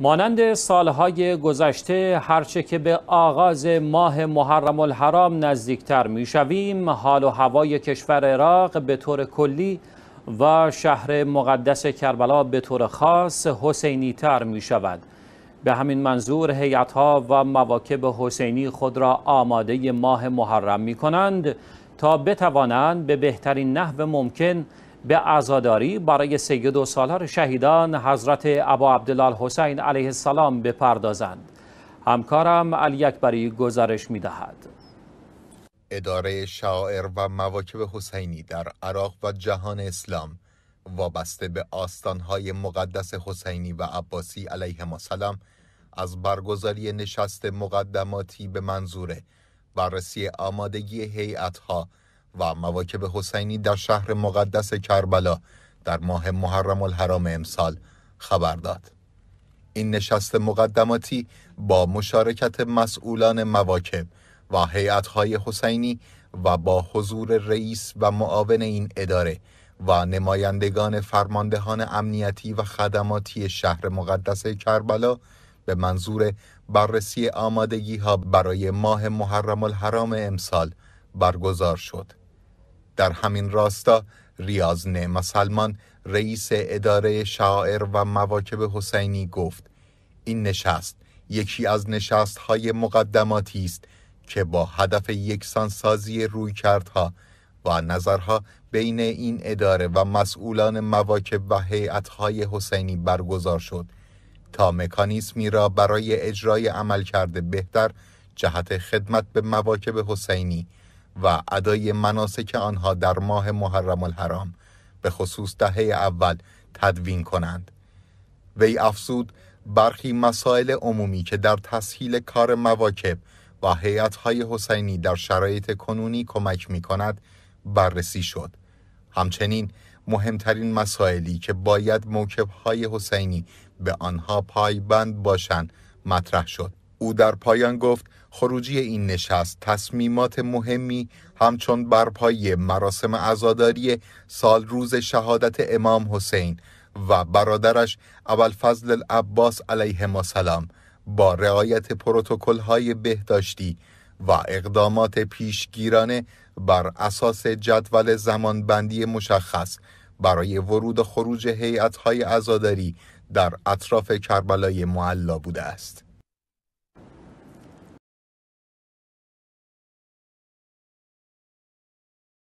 مانند سالهای گذشته هرچه که به آغاز ماه محرم الحرام نزدیکتر میشویم حال و هوای کشور عراق به طور کلی و شهر مقدس کربلا به طور خاص حسینی تر می شود. به همین منظور هیات ها و مواکب حسینی خود را آماده ماه محرم می کنند تا بتوانند به بهترین نحو ممکن به عزاداری برای سید و سالار شهیدان حضرت ابا عبدالله حسین علیه السلام بپردازند همکارم علی اکبری گزارش می دهد. اداره شاعر و مواکب حسینی در عراق و جهان اسلام وابسته به آستانهای مقدس حسینی و عباسی علیه السلام از برگزاری نشست مقدماتی به منظور بررسی آمادگی هیئت‌ها و مواکب حسینی در شهر مقدس کربلا در ماه محرم الحرام امسال خبر داد. این نشست مقدماتی با مشارکت مسئولان مواکب و هیئت‌های حسینی و با حضور رئیس و معاون این اداره و نمایندگان فرماندهان امنیتی و خدماتی شهر مقدس کربلا به منظور بررسی آمادگی ها برای ماه محرم الحرام امسال برگزار شد. در همین راستا ریاض نعمه سلمان رئیس اداره شاعر و مواکب حسینی گفت این نشست یکی از نشست های مقدماتی است که با هدف یکسان یکسانسازی رویکردها و نظرها بین این اداره و مسئولان مواکب و های حسینی برگزار شد تا مکانیزمی را برای اجرای کرده بهتر جهت خدمت به مواکب حسینی و ادای مناسک آنها در ماه محرم الحرام به خصوص دهه اول تدوین کنند وی افزود برخی مسائل عمومی که در تسهیل کار مواکب و های حسینی در شرایط کنونی کمک می کند بررسی شد همچنین مهمترین مسائلی که باید های حسینی به آنها پایبند باشند مطرح شد او در پایان گفت خروجی این نشست تصمیمات مهمی همچون برپایی مراسم عزاداری سال روز شهادت امام حسین و برادرش فضل العباس علیه السلام با رعایت پروتکل های بهداشتی و اقدامات پیشگیرانه بر اساس جدول زمانبندی مشخص برای ورود و خروج هیئت‌های عزاداری در اطراف کربلای معلا بوده است.